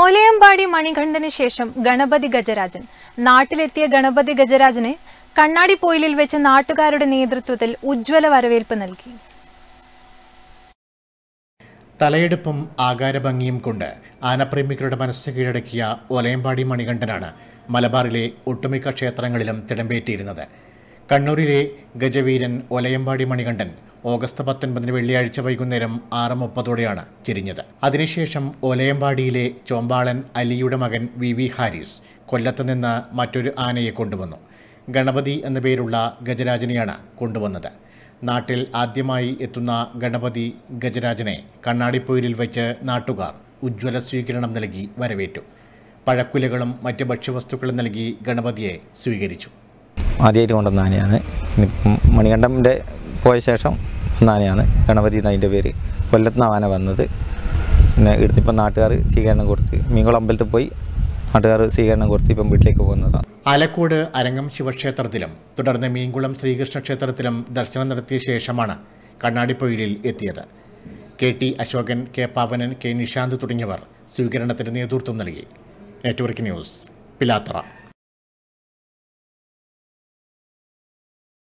ഓലയമ്പാടി മണികണ്ഠന് ശേഷം ഗണപതി ഗജരാജൻ നാട്ടിലെത്തിയ ഗണപതി ഗജരാജനെ കണ്ണാടി പോയിലിൽ വെച്ച് നാട്ടുകാരുടെ നേതൃത്വത്തിൽ ഉജ്ജ്വല വരവേൽപ്പ് നൽകി തലയെടുപ്പും ആകാരഭംഗിയും കൊണ്ട് ആനപ്രേമികളുടെ മനസ്സ് കീഴടക്കിയ ഒലയമ്പാടി മണികണ്ഠനാണ് മലബാറിലെ ഒട്ടുമിക്ക ക്ഷേത്രങ്ങളിലും തിടമ്പേറ്റിയിരുന്നത് കണ്ണൂരിലെ ഗജവീരൻ ഒലയമ്പാടി മണികണ്ഠൻ ഓഗസ്റ്റ് പത്തൊൻപതിന് വെള്ളിയാഴ്ച വൈകുന്നേരം ആറ് മുപ്പതോടെയാണ് ചിരിഞ്ഞത് അതിനുശേഷം ഒലയമ്പാടിയിലെ ചോമ്പാളൻ അലിയുടെ മകൻ വി വി ഹാരിസ് കൊല്ലത്ത് നിന്ന് മറ്റൊരു ആനയെ കൊണ്ടുവന്നു ഗണപതി എന്ന പേരുള്ള ഗജരാജനെയാണ് കൊണ്ടുവന്നത് നാട്ടിൽ ആദ്യമായി എത്തുന്ന ഗണപതി ഗജരാജനെ കണ്ണാടിപ്പൊയിലിൽ വെച്ച് നാട്ടുകാർ ഉജ്ജ്വല സ്വീകരണം നൽകി വരവേറ്റു പഴക്കുലകളും മറ്റ് ഭക്ഷ്യവസ്തുക്കളും നൽകി ഗണപതിയെ സ്വീകരിച്ചു ആദ്യമായിട്ട് കൊണ്ടുവന്ന ആനയാണ് മണികണ്ഠൻ്റെ പോയ ശേഷം നാനയാണ് ഗണപതി എന്നതിൻ്റെ പേര് കൊല്ലത്തുനിന്ന് ആന വന്നത് പിന്നെ ഇപ്പം നാട്ടുകാർ സ്വീകരണം കൊടുത്ത് മീൻകുളം അമ്പലത്തിൽ പോയി നാട്ടുകാർ സ്വീകരണം കൊടുത്ത് ഇപ്പം വീട്ടിലേക്ക് പോകുന്നതാണ് ആലക്കോട് അരങ്ങം ശിവക്ഷേത്രത്തിലും തുടർന്ന് മീൻകുളം ശ്രീകൃഷ്ണ ക്ഷേത്രത്തിലും ദർശനം നടത്തിയ ശേഷമാണ് കണ്ണാടിപ്പൊയിലിൽ എത്തിയത് K T Ashokan K Pavanan K Nishanth തുടങ്ങിയവർ സ്വീകരണത്തിന് നേതൃത്വം നൽകി നെറ്റ്വർക്ക് ന്യൂസ് പിലാത്ര